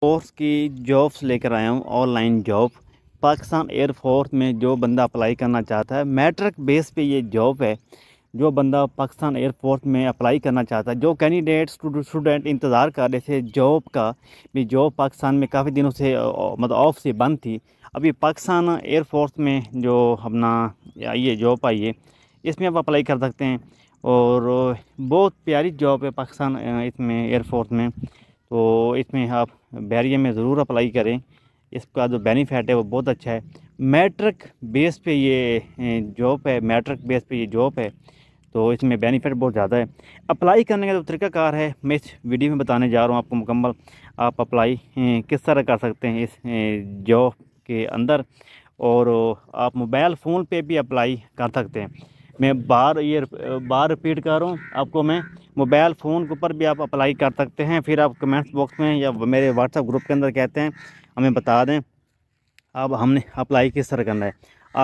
force की jobs लेकर आया हूँ ऑनलाइन जॉब पाकिस्तान एयरफोर्स में जो बंदा अप्लाई करना चाहता है मैट्रिक बेस पे ये जॉब है जो बंदा पाकिस्तान एयरफोर्स में अप्लाई करना चाहता है जो कैंडिडेट स्टूडेंट इंतज़ार कर रहे थे जॉब का भी जॉब पाकिस्तान में काफ़ी दिनों से मतलब ऑफ से बंद थी अभी पाकिस्तान एयरफोर्स में जो अपना ये जॉब आई है इसमें आप अप्लाई कर सकते हैं और बहुत प्यारी जॉब है पाकिस्तान इसमें एयरफोर्स में तो इसमें आप बैरियर में ज़रूर अप्लाई करें इसका जो बेनिफिट है वो बहुत अच्छा है मैट्रिक बेस पे ये जॉब है मैट्रिक बेस पे ये जॉब है तो इसमें बेनिफिट बहुत ज़्यादा है अप्लाई करने का जो तो तरीकाकार है मैं इस वीडियो में बताने जा रहा हूँ आपको मुकम्मल आप अप्लाई किस तरह कर सकते हैं इस जॉब के अंदर और आप मोबाइल फ़ोन पे भी अप्लाई कर सकते हैं मैं बार ये बार रिपीट कर रहा हूँ आपको मैं मोबाइल फ़ोन के ऊपर भी आप अप्लाई कर सकते हैं फिर आप कमेंट्स बॉक्स में या मेरे व्हाट्सअप ग्रुप के अंदर कहते हैं हमें बता दें अब हमने अप्लाई किस तरह करना है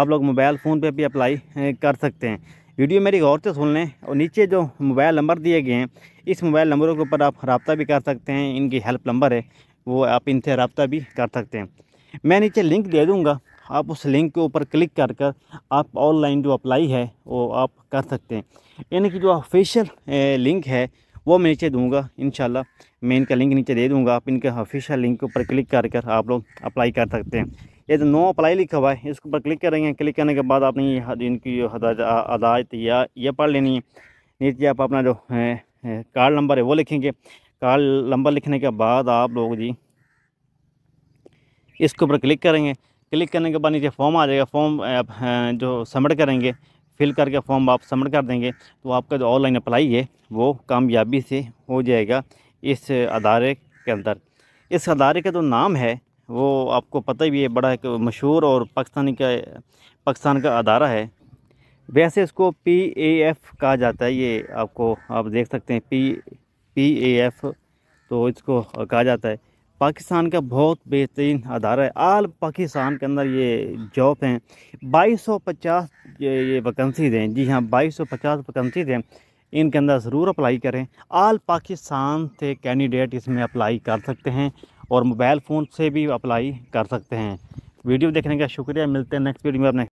आप लोग मोबाइल फ़ोन पे भी अप्लाई कर सकते हैं वीडियो मेरी गौर से सुन लें और नीचे जो मोबाइल नंबर दिए गए हैं इस मोबाइल नंबरों के ऊपर आप रबता भी कर सकते हैं इनकी हेल्प नंबर है वो आप इनसे रबता भी कर सकते हैं मैं नीचे लिंक दे दूँगा आप उस लिंक के ऊपर क्लिक कर कर आप ऑनलाइन जो अप्लाई है वो आप कर सकते हैं यानी कि जो ऑफिशियल लिंक है वो मैं नीचे दूंगा इन मैं इनका लिंक नीचे दे दूंगा आप इनके ऑफिशियल लिंक के ऊपर क्लिक कर कर आप लोग अप्लाई कर सकते हैं ये जो नो अप्लाई लिखा हुआ है इसके ऊपर क्लिक करेंगे क्लिक करने के बाद आपने ये इनकी हदायत या ये पढ़ लेनी है नीचे आप अपना जो कार्ड नंबर है वो लिखेंगे कार्ड नंबर लिखने के बाद आप लोग जी इसके ऊपर क्लिक करेंगे क्लिक करने के बाद नीचे फॉर्म आ जाएगा फॉर्म जो सबमिट करेंगे फिल करके फॉर्म आप सबमिट कर देंगे तो आपका जो ऑनलाइन अप्लाई है वो कामयाबी से हो जाएगा इस अदारे के अंदर इस अदारे का जो नाम है वो आपको पता भी है बड़ा एक मशहूर और पाकिस्तानी का पाकिस्तान का अदारा है वैसे इसको पी ए एफ़ कहा जाता है ये आपको आप देख सकते हैं पी पी ए एफ़ तो इसको कहा जाता है पाकिस्तान का बहुत बेहतरीन अदारा है आल पाकिस्तान के अंदर ये जॉब हैं 2250 ये ये वैकेंसीज हैं जी हाँ 2250 वैकेंसीज हैं इनके अंदर ज़रूर अप्लाई करें आल पाकिस्तान से कैंडिडेट इसमें अप्लाई कर सकते हैं और मोबाइल फ़ोन से भी अप्लाई कर सकते हैं वीडियो देखने का शुक्रिया मिलते हैं नेक्स्ट वीडियो में अपने